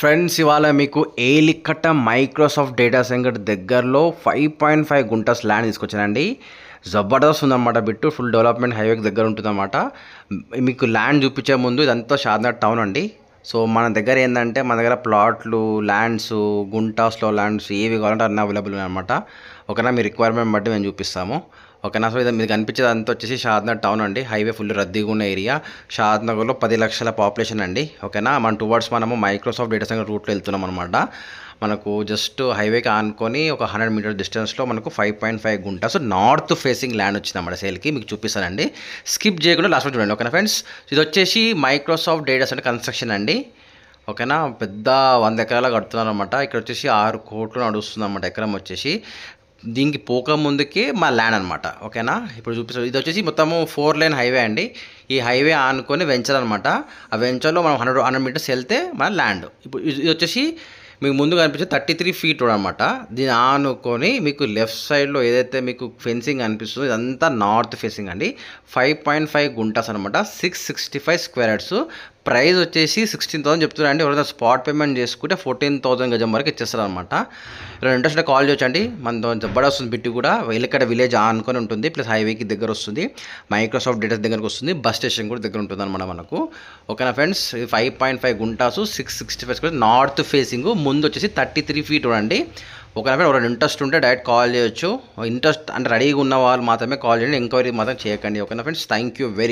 friends ఇవాళ మీకు ఏలిక్కట మైక్రోసాఫ్ట్ డేటా సెంటర్ దగ్గరలో five point five guntas land తీసుకొచ్చానండి జబర్దస్త్ ఉందన్నమాట బిట్టు ఫుల్ డెవలప్మెంట్ హైవే దగ్గర ఉంటుందన్నమాట మీకు ల్యాండ్ చూపించే ముందు ఇదంతా షాద్నగర్ టౌన్ అండి సో మన దగ్గర ఏంటంటే మన దగ్గర ప్లాట్లు ల్యాండ్స్ గుంటాస్లో ల్యాండ్స్ ఏవి కావాలంటే అన్నీ అవైలబుల్ అనమాట ఒకనా మీ రిక్వైర్మెంట్ బట్టి మేము చూపిస్తాము ఓకేనా సో ఇది మీకు అనిపించేది అంతా వచ్చేసి షాద్నగర్ టౌన్ అండి హైవే ఫుల్ రద్దీగా ఉన్న ఏరియా షాద్నగర్లో పది లక్షల పాపులేషన్ అండి ఓకేనా మన టువర్డ్స్ మనము మైక్రోసాఫ్ట్ డేటా సెంటర్ రూట్లో వెళ్తున్నాం అనమాట మనకు జస్ట్ హైవేకి ఆనుకొని ఒక హండ్రెడ్ మీటర్ డిస్టెన్స్లో మనకు ఫైవ్ పాయింట్ ఫైవ్ గుంట సో నార్త్ ఫేసింగ్ ల్యాండ్ వచ్చింది అన్నమాట సేల్కి మీకు చూపిస్తానండి స్కిప్ చేయకుండా లాస్ట్ చూడండి ఓకేనా ఫ్రెండ్స్ ఇది వచ్చేసి మైక్రోసాఫ్ట్ డేటా సెంటర్ కన్స్ట్రక్షన్ అండి ఓకేనా పెద్ద వంద ఎకరాలు కడుతున్నారు అనమాట ఇక్కడ వచ్చేసి ఆరు కోట్లు నడుస్తుంది అనమాట ఎకరం వచ్చేసి దీనికి పోక ముందుకే మా ల్యాండ్ అనమాట ఓకేనా ఇప్పుడు చూపిస్తాం ఇది వచ్చేసి మొత్తము ఫోర్ లైన్ హైవే అండి ఈ హైవే ఆనుకొని వెంచర్ అనమాట ఆ వెంచర్లో మనం హండ్రెడ్ హండ్రెడ్ మీటర్స్ వెళ్తే మన ల్యాండ్ ఇప్పుడు ఇది వచ్చేసి మీకు ముందు కనిపించే థర్టీ త్రీ ఫీట్ రోడ్ అనమాట దీన్ని ఆనుకొని మీకు లెఫ్ట్ సైడ్లో ఏదైతే మీకు ఫెన్సింగ్ అనిపిస్తుందో ఇదంతా నార్త్ ఫేసింగ్ అండి ఫైవ్ పాయింట్ ఫైవ్ గుంటాస్ అనమాట six sixty five square yards price వచ్చేసి సిక్స్టీన్ థౌసండ్ చెప్తున్నారు అండి ఎవరైనా స్పాట్ పేమెంట్ చేసుకుంటే ఫోర్టీన్ థౌసండ్ గజం వరకు ఇచ్చేస్తారు అనమాట ఇలా ఇంట్రెస్ట్ కాల్ చేయొచ్చండి మన జబ్బడ వస్తుంది బిట్టి కూడా వెళ్ళక్కడ విలేజ్ ఆనుకొని ఉంటుంది ప్లస్ హైవేకి దగ్గర వస్తుంది మైక్రోసాఫ్ట్ డేటాస్ దగ్గరకు వస్తుంది బస్ స్టేషన్ కూడా దగ్గర ఉంటుంది అనమాట మనకు ఓకేనా friends five point five guntas six sixty five square north facing ముందు వచ్చేసి థర్టీ త్రీ ఫీట్ ఉండండి ఒకవేళ ఎవరైనా ఇంట్రెస్ట్ ఉంటే డైరెక్ట్ కాల్ చేయొచ్చు ఇంట్రెస్ట్ అంటే రెడీగా ఉన్న వాళ్ళు మాత్రమే కాల్ చేయండి ఎంక్వైరీ మాత్రం చేయకండి ఓకేనా ఫ్రెండ్స్ థ్యాంక్ యూ వెరీ